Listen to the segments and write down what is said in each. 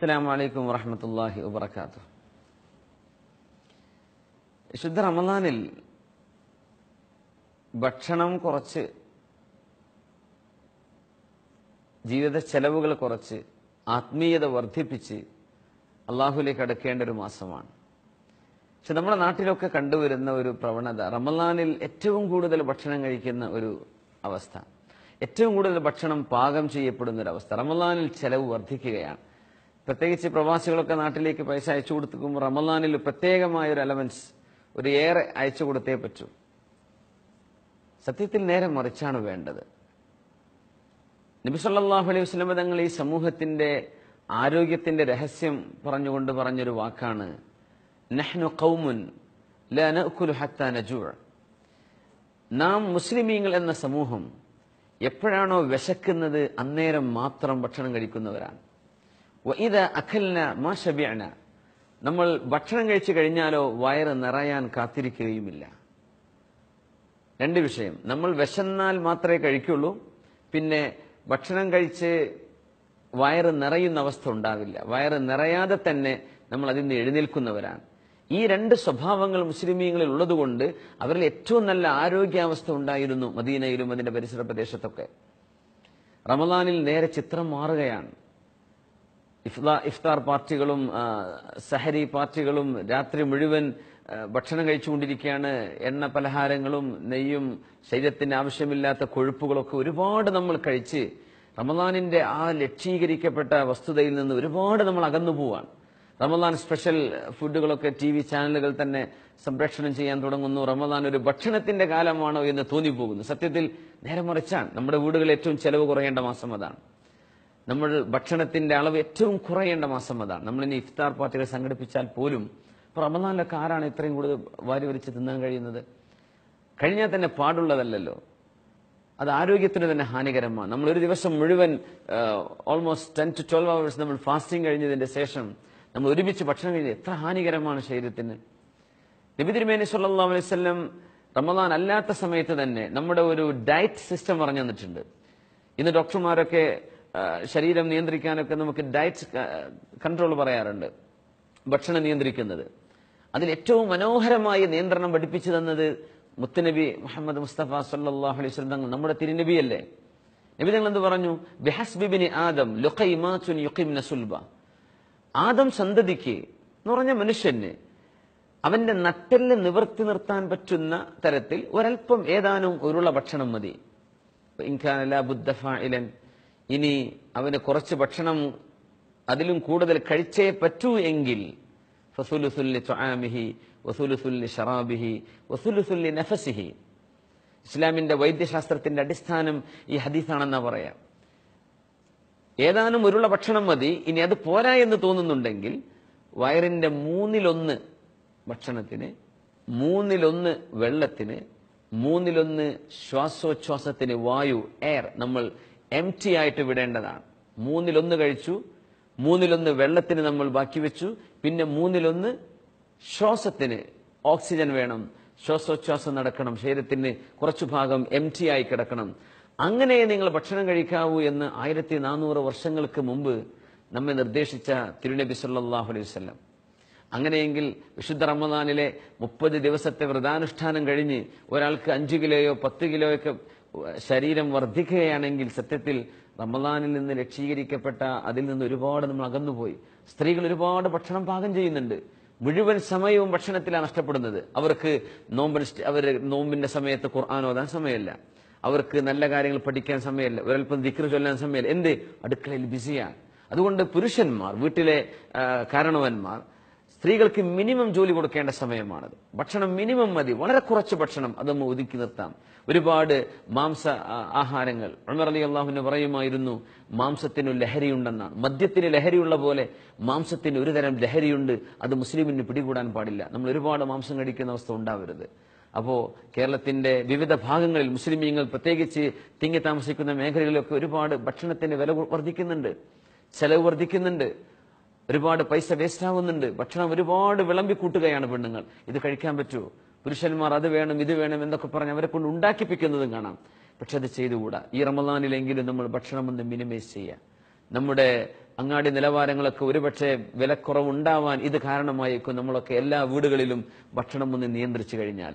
അസ്സാം വലൈക്കും വറഹമത്തല്ലാഹി വബർക്കാത്തു ശുദ്ധ റമദാനിൽ ഭക്ഷണം കുറച്ച് ജീവിത ചെലവുകൾ കുറച്ച് ആത്മീയത വർദ്ധിപ്പിച്ച് അള്ളാഹുലേക്ക് അടുക്കേണ്ട ഒരു മാസമാണ് പക്ഷെ നമ്മുടെ നാട്ടിലൊക്കെ കണ്ടുവരുന്ന ഒരു പ്രവണത റമദാനിൽ ഏറ്റവും കൂടുതൽ ഭക്ഷണം കഴിക്കുന്ന ഒരു അവസ്ഥ ഏറ്റവും കൂടുതൽ ഭക്ഷണം പാകം ചെയ്യപ്പെടുന്ന ഒരു അവസ്ഥ റമദാനിൽ ചെലവ് വർദ്ധിക്കുകയാണ് പ്രത്യേകിച്ച് പ്രവാസികളൊക്കെ നാട്ടിലേക്ക് പൈസ അയച്ചു കൊടുക്കുമ്പോൾ റമദാനിൽ പ്രത്യേകമായ ഒരു അലവൻസ് ഒരു ഏറെ അയച്ചു കൊടുത്തേ പറ്റൂ സത്യത്തിൽ നേരെ മറിച്ചാണ് വേണ്ടത് നബിസല്ലാഹു അലൈഹി വസ്ലമ തങ്ങൾ ഈ സമൂഹത്തിന്റെ ആരോഗ്യത്തിന്റെ രഹസ്യം പറഞ്ഞുകൊണ്ട് പറഞ്ഞൊരു വാക്കാണ് നഹ്നു കൗമുൻ നാം മുസ്ലിമീങ്ങൾ എന്ന സമൂഹം എപ്പോഴാണോ വിശക്കുന്നത് അന്നേരം മാത്രം ഭക്ഷണം കഴിക്കുന്നവരാണ് വഇദ അഖലിന മാ ശബിഅന നമ്മൾ ഭക്ഷണം കഴിച്ചു കഴിഞ്ഞാലോ വയറ് നിറയാൻ കാത്തിരിക്കുകയുമില്ല രണ്ട് വിഷയം നമ്മൾ വിശന്നാൽ മാത്രമേ കഴിക്കുള്ളൂ പിന്നെ ഭക്ഷണം കഴിച്ച് വയറ് നിറയുന്ന അവസ്ഥ ഉണ്ടാവില്ല വയറ് നിറയാതെ തന്നെ നമ്മൾ അതിൽ നിന്ന് എഴുന്നേൽക്കുന്നവരാണ് ഈ രണ്ട് സ്വഭാവങ്ങൾ മുസ്ലിമീങ്ങളിൽ ഉള്ളതുകൊണ്ട് അവരിൽ ഏറ്റവും നല്ല ആരോഗ്യാവസ്ഥ ഉണ്ടായിരുന്നു മദീനയിലും അതിന്റെ പരിസര പ്രദേശത്തൊക്കെ റമദാനിൽ നേരെ ചിത്രം മാറുകയാണ് ഇഫ്താർ പാർട്ടികളും സഹരി പാർട്ടികളും രാത്രി മുഴുവൻ ഭക്ഷണം കഴിച്ചുകൊണ്ടിരിക്കുകയാണ് എണ്ണ പലഹാരങ്ങളും നെയ്യും ശരീരത്തിന് ആവശ്യമില്ലാത്ത കൊഴുപ്പുകളൊക്കെ ഒരുപാട് നമ്മൾ കഴിച്ച് റമദാനിന്റെ ആ ലക്ഷീകരിക്കപ്പെട്ട വസ്തുതയിൽ നിന്ന് ഒരുപാട് നമ്മൾ അകന്നു പോവാണ് റമദാൻ സ്പെഷ്യൽ ഫുഡുകളൊക്കെ ടി വി ചാനലുകൾ തന്നെ സംപ്രേഷണം ചെയ്യാൻ തുടങ്ങുന്നു റമദാൻ ഒരു ഭക്ഷണത്തിന്റെ കാലമാണോ എന്ന് തോന്നിപ്പോകുന്നു സത്യത്തിൽ നേരെ മറിച്ചാണ് നമ്മുടെ വീടുകളിൽ ഏറ്റവും ചെലവ് കുറയേണ്ട മാസം അതാണ് നമ്മൾ ഭക്ഷണത്തിന്റെ അളവ് ഏറ്റവും കുറയേണ്ട മാസം അതാണ് ഇനി ഇഫ്താർ പാർട്ടികൾ സംഘടിപ്പിച്ചാൽ പോലും ഇപ്പോൾ ആരാണ് ഇത്രയും കൂടുതൽ വാരി വലിച്ച് തിന്നാൻ കഴിയുന്നത് കഴിഞ്ഞാൽ തന്നെ പാടുള്ളതല്ലല്ലോ അത് ആരോഗ്യത്തിന് തന്നെ ഹാനികരമാണ് നമ്മൾ ഒരു ദിവസം മുഴുവൻ almost ten to twelve hours നമ്മൾ ഫാസ്റ്റിംഗ് കഴിഞ്ഞതിന്റെ ശേഷം നമ്മൾ ഒരുമിച്ച് ഭക്ഷണം കഴിഞ്ഞത് എത്ര ഹാനികരമാണ് ശരീരത്തിന് നബി തിരുമേനി സല്ലാ അലൈവല്ലം റമദാൻ അല്ലാത്ത സമയത്ത് തന്നെ നമ്മുടെ ഒരു ഡയറ്റ് സിസ്റ്റം പറഞ്ഞു തന്നിട്ടുണ്ട് ഇന്ന് ഡോക്ടർമാരൊക്കെ ശരീരം നിയന്ത്രിക്കാനൊക്കെ നമുക്ക് ഡയറ്റ് കൺട്രോൾ പറയാറുണ്ട് ഭക്ഷണം നിയന്ത്രിക്കുന്നത് അതിൽ ഏറ്റവും മനോഹരമായി നിയന്ത്രണം പഠിപ്പിച്ചു തന്നത് മുത്തുനബി മുഹമ്മദ് മുസ്തഫ സല്ലാഹു അലൈഹി സ്വന്തങ്ങൾ നമ്മുടെ തിരുനബിയല്ലേ നബി തങ്ങൾ എന്ത് പറഞ്ഞു ബിഹസ്ബിബിന് ആദം സുൽബ ആദം സന്തതിക്ക് എന്ന് പറഞ്ഞ മനുഷ്യന് അവന്റെ നട്ടലിന് നിവർത്തി നിർത്താൻ പറ്റുന്ന തരത്തിൽ ഒരൽപ്പം ഏതാനും ഒരുള്ള ഭക്ഷണം മതി ഇൻഖാനല ബുദ്ധഫ ഇലൻ ഇനി അവന് കുറച്ച് ഭക്ഷണം അതിലും കൂടുതൽ കഴിച്ചേ പറ്റൂ എങ്കിൽ നഫസിഹി ഇസ്ലാമിന്റെ വൈദ്യശാസ്ത്രത്തിന്റെ അടിസ്ഥാനം ഈ ഹദീസാണെന്നാ പറയാം ഏതാനും ഒരുള്ള ഭക്ഷണം മതി ഇനി അത് പോരാ എന്ന് തോന്നുന്നുണ്ടെങ്കിൽ വയറിന്റെ മൂന്നിലൊന്ന് ഭക്ഷണത്തിന് മൂന്നിലൊന്ന് വെള്ളത്തിന് മൂന്നിലൊന്ന് ശ്വാസോച്ഛ്വാസത്തിന് വായു എയർ നമ്മൾ എം ടി ആയിട്ട് വിടേണ്ടതാണ് മൂന്നിലൊന്ന് കഴിച്ചു മൂന്നിലൊന്ന് വെള്ളത്തിന് നമ്മൾ ബാക്കി വെച്ചു പിന്നെ മൂന്നിലൊന്ന് ശ്വാസത്തിന് ഓക്സിജൻ വേണം ശ്വാസോച്ഛ്വാസം നടക്കണം ശരീരത്തിന് കുറച്ചു ഭാഗം എം ടി ആയി കിടക്കണം അങ്ങനെ നിങ്ങൾ ഭക്ഷണം കഴിക്കാവൂ എന്ന് ആയിരത്തി നാനൂറ് വർഷങ്ങൾക്ക് മുമ്പ് നമ്മെ നിർദ്ദേശിച്ച തിരുനബി സല്ലാഹു അലൈഹി വല്ലം അങ്ങനെയെങ്കിൽ വിശുദ്ധ റമദാനിലെ മുപ്പത് ദിവസത്തെ വ്രതാനുഷ്ഠാനം കഴിഞ്ഞ് ഒരാൾക്ക് അഞ്ച് കിലോയോ പത്ത് കിലോയൊക്കെ ശരീരം വർദ്ധിക്കുകയാണെങ്കിൽ സത്യത്തിൽ റമദാനിൽ നിന്ന് ലക്ഷീകരിക്കപ്പെട്ട അതിൽ നിന്ന് ഒരുപാട് നമ്മൾ അകന്നുപോയി സ്ത്രീകൾ ഒരുപാട് ഭക്ഷണം പാകം ചെയ്യുന്നുണ്ട് മുഴുവൻ സമയവും ഭക്ഷണത്തിലാണ് നഷ്ടപ്പെടുന്നത് അവർക്ക് നോമ്പിന് അവർ നോമ്പിന്റെ സമയത്ത് ഖുർആൻ ഓതാൻ സമയമില്ല അവർക്ക് നല്ല കാര്യങ്ങൾ പഠിക്കാൻ സമയമില്ല ഒരൽപ്പം ദിക്ര ചൊല്ലാൻ സമയമില്ല എന്ത് അടുക്കളയിൽ ബിസിയാണ് അതുകൊണ്ട് പുരുഷന്മാർ വീട്ടിലെ കാരണവന്മാർ സ്ത്രീകൾക്ക് മിനിമം ജോലി കൊടുക്കേണ്ട സമയമാണത് ഭക്ഷണം മിനിമം മതി വളരെ കുറച്ച് ഭക്ഷണം അതൊന്ന് ഒതുക്കി നിർത്താം ഒരുപാട് മാംസ ആഹാരങ്ങൾ ഉമർ അലി അള്ളാഹുവിന് പറയുമായിരുന്നു മാംസത്തിനു ലഹരിയുണ്ടെന്നാണ് മദ്യത്തിന് ലഹരിയുള്ള പോലെ മാംസത്തിന് ഒരു തരം ലഹരിയുണ്ട് അത് മുസ്ലിമിന് പിടികൂടാൻ പാടില്ല നമ്മൾ ഒരുപാട് മാംസം കഴിക്കുന്ന അവസ്ഥ ഉണ്ടാവരുത് അപ്പോൾ കേരളത്തിന്റെ വിവിധ ഭാഗങ്ങളിൽ മുസ്ലിമീങ്ങൾ പ്രത്യേകിച്ച് തിങ്ങി താമസിക്കുന്ന മേഖലകളിലൊക്കെ ഒരുപാട് ഭക്ഷണത്തിന്റെ വില വർദ്ധിക്കുന്നുണ്ട് ചെലവ് വർദ്ധിക്കുന്നുണ്ട് ഒരുപാട് പൈസ വേസ്റ്റ് ആവുന്നുണ്ട് ഭക്ഷണം ഒരുപാട് വിളമ്പി കൂട്ടുകയാണ് പെണ്ണുങ്ങൾ ഇത് കഴിക്കാൻ പറ്റുമോ പുരുഷന്മാർ അത് വേണം ഇത് വേണം എന്നൊക്കെ പറഞ്ഞ് അവരെ കൊണ്ട് ഉണ്ടാക്കിപ്പിക്കുന്നതും കാണാം പക്ഷെ അത് ചെയ്തുകൂടാ ഈ റമദാനിലെങ്കിലും നമ്മൾ ഭക്ഷണം ഒന്ന് മിനിമൈസ് ചെയ്യുക നമ്മുടെ അങ്ങാടി നിലവാരങ്ങളൊക്കെ ഒരുപക്ഷെ വിലക്കുറവുണ്ടാവാൻ ഇത് കാരണമായേക്കും നമ്മളൊക്കെ എല്ലാ വീടുകളിലും ഭക്ഷണം ഒന്ന് നിയന്ത്രിച്ചു കഴിഞ്ഞാൽ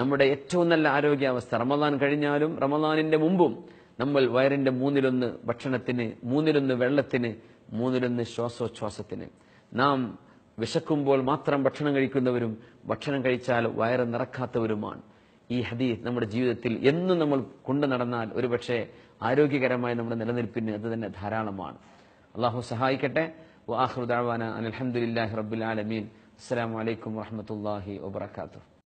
നമ്മുടെ ഏറ്റവും നല്ല ആരോഗ്യാവസ്ഥ റമദാൻ കഴിഞ്ഞാലും റമദാനിന്റെ മുമ്പും നമ്മൾ വയറിന്റെ മൂന്നിലൊന്ന് ഭക്ഷണത്തിന് മൂന്നിലൊന്ന് വെള്ളത്തിന് മൂന്നിലൊന്ന് ശ്വാസോച്ഛ്വാസത്തിന് നാം വിശക്കുമ്പോൾ മാത്രം ഭക്ഷണം കഴിക്കുന്നവരും ഭക്ഷണം കഴിച്ചാൽ വയറ് നിറക്കാത്തവരുമാണ് ഈ ഹദീസ് നമ്മുടെ ജീവിതത്തിൽ എന്നും നമ്മൾ കൊണ്ടു നടന്നാൽ ഒരുപക്ഷെ ആരോഗ്യകരമായ നമ്മുടെ നിലനിൽപ്പിന് അത് തന്നെ ധാരാളമാണ് അള്ളാഹു സഹായിക്കട്ടെ അലഹമുല്ലാ അലഹമുല്ലാഹി റബുലാലമീൻ അസ്സാം വലൈക്കും വാഹമത്തല്ലാഹി വാത്തു